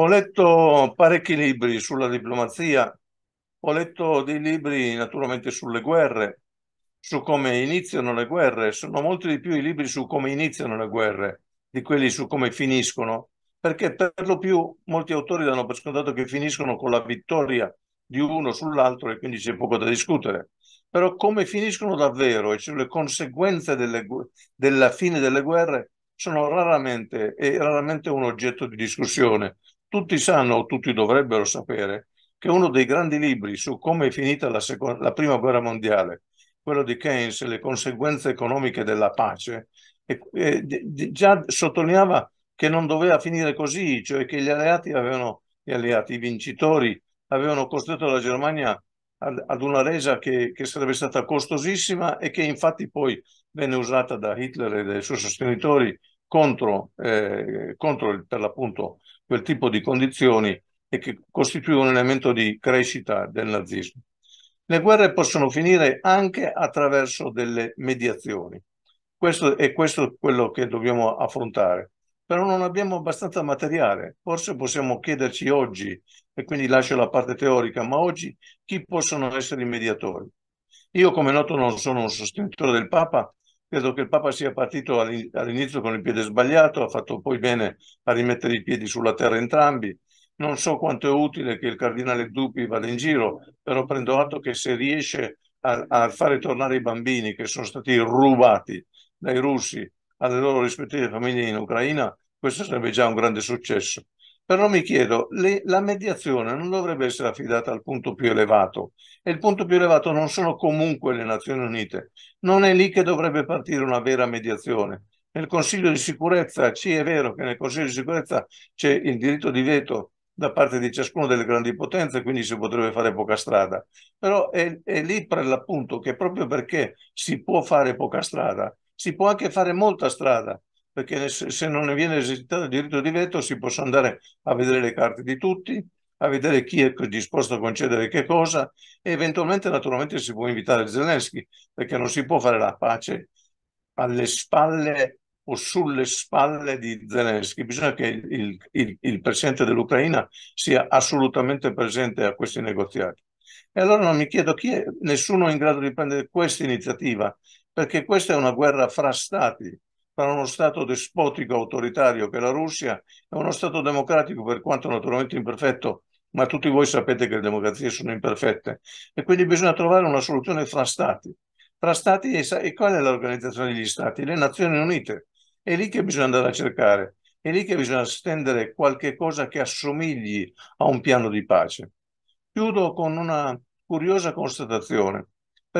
Ho letto parecchi libri sulla diplomazia, ho letto dei libri naturalmente sulle guerre, su come iniziano le guerre, sono molti di più i libri su come iniziano le guerre di quelli su come finiscono, perché per lo più molti autori danno per scontato che finiscono con la vittoria di uno sull'altro e quindi c'è poco da discutere. Però come finiscono davvero e sulle conseguenze delle, della fine delle guerre sono raramente, raramente un oggetto di discussione, tutti sanno, o tutti dovrebbero sapere, che uno dei grandi libri su come è finita la, seconda, la prima guerra mondiale, quello di Keynes, Le conseguenze economiche della pace, e, e, di, già sottolineava che non doveva finire così, cioè che gli alleati avevano, gli alleati, i vincitori, avevano costretto la Germania ad, ad una resa che, che sarebbe stata costosissima e che infatti poi venne usata da Hitler e dai suoi sostenitori contro, eh, contro per l'appunto quel tipo di condizioni e che costituiva un elemento di crescita del nazismo. Le guerre possono finire anche attraverso delle mediazioni. Questo è questo quello che dobbiamo affrontare. Però non abbiamo abbastanza materiale. Forse possiamo chiederci oggi, e quindi lascio la parte teorica, ma oggi chi possono essere i mediatori? Io, come noto, non sono un sostenitore del Papa, Credo che il Papa sia partito all'inizio con il piede sbagliato, ha fatto poi bene a rimettere i piedi sulla terra entrambi. Non so quanto è utile che il cardinale Dupi vada in giro, però prendo atto che se riesce a, a fare tornare i bambini che sono stati rubati dai russi alle loro rispettive famiglie in Ucraina, questo sarebbe già un grande successo. Però mi chiedo, le, la mediazione non dovrebbe essere affidata al punto più elevato e il punto più elevato non sono comunque le Nazioni Unite. Non è lì che dovrebbe partire una vera mediazione. Nel Consiglio di sicurezza, sì è vero che nel Consiglio di sicurezza c'è il diritto di veto da parte di ciascuna delle grandi potenze, quindi si potrebbe fare poca strada. Però è, è lì per l'appunto che proprio perché si può fare poca strada, si può anche fare molta strada perché se non ne viene esercitato il diritto di veto si possono andare a vedere le carte di tutti, a vedere chi è disposto a concedere che cosa e eventualmente naturalmente si può invitare Zelensky perché non si può fare la pace alle spalle o sulle spalle di Zelensky. Bisogna che il, il, il Presidente dell'Ucraina sia assolutamente presente a questi negoziati. E allora non mi chiedo chi è, nessuno è in grado di prendere questa iniziativa, perché questa è una guerra fra stati, fra uno Stato despotico autoritario che è la Russia e uno Stato democratico, per quanto naturalmente imperfetto, ma tutti voi sapete che le democrazie sono imperfette. E quindi bisogna trovare una soluzione fra Stati. Fra Stati e, e qual è l'organizzazione degli Stati? Le Nazioni Unite. È lì che bisogna andare a cercare, è lì che bisogna stendere qualche cosa che assomigli a un piano di pace. Chiudo con una curiosa constatazione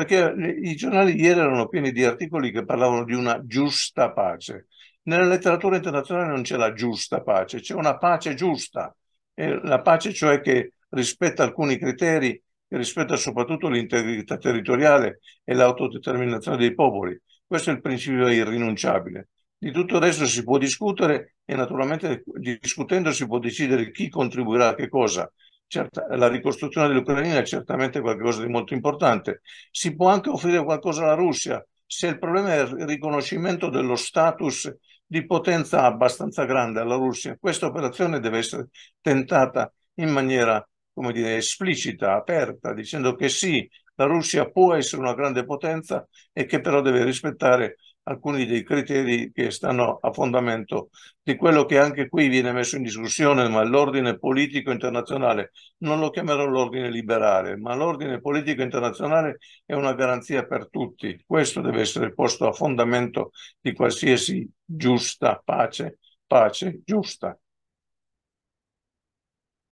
perché i giornali ieri erano pieni di articoli che parlavano di una giusta pace. Nella letteratura internazionale non c'è la giusta pace, c'è una pace giusta, e la pace cioè che rispetta alcuni criteri, che rispetta soprattutto l'integrità territoriale e l'autodeterminazione dei popoli. Questo è il principio irrinunciabile. Di tutto il resto si può discutere e naturalmente discutendo si può decidere chi contribuirà a che cosa, certa, la ricostruzione dell'Ucraina è certamente qualcosa di molto importante. Si può anche offrire qualcosa alla Russia se il problema è il riconoscimento dello status di potenza abbastanza grande alla Russia. Questa operazione deve essere tentata in maniera come dire, esplicita, aperta, dicendo che sì, la Russia può essere una grande potenza e che però deve rispettare alcuni dei criteri che stanno a fondamento di quello che anche qui viene messo in discussione, ma l'ordine politico internazionale, non lo chiamerò l'ordine liberale, ma l'ordine politico internazionale è una garanzia per tutti. Questo deve essere posto a fondamento di qualsiasi giusta pace, pace giusta.